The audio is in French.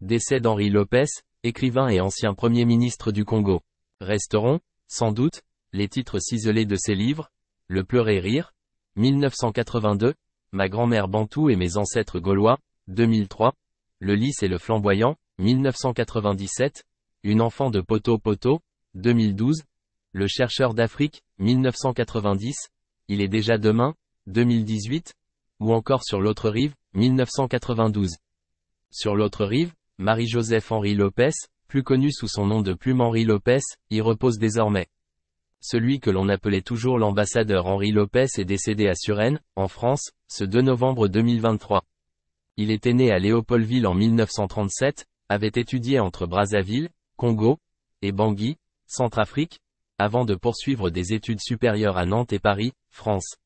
Décès d'Henri Lopez, écrivain et ancien Premier ministre du Congo. Resteront, sans doute, les titres ciselés de ses livres, Le pleur et rire, 1982, Ma grand-mère bantou et mes ancêtres gaulois, 2003, Le lys et le flamboyant, 1997, Une enfant de Poteau Poteau, 2012, Le chercheur d'Afrique, 1990, Il est déjà demain, 2018, ou encore Sur l'autre rive, 1992. Sur l'autre rive, Marie-Joseph Henri Lopez, plus connu sous son nom de plume Henri Lopez, y repose désormais. Celui que l'on appelait toujours l'ambassadeur Henri Lopez est décédé à Suresnes, en France, ce 2 novembre 2023. Il était né à Léopoldville en 1937, avait étudié entre Brazzaville, Congo, et Bangui, Centrafrique, avant de poursuivre des études supérieures à Nantes et Paris, France.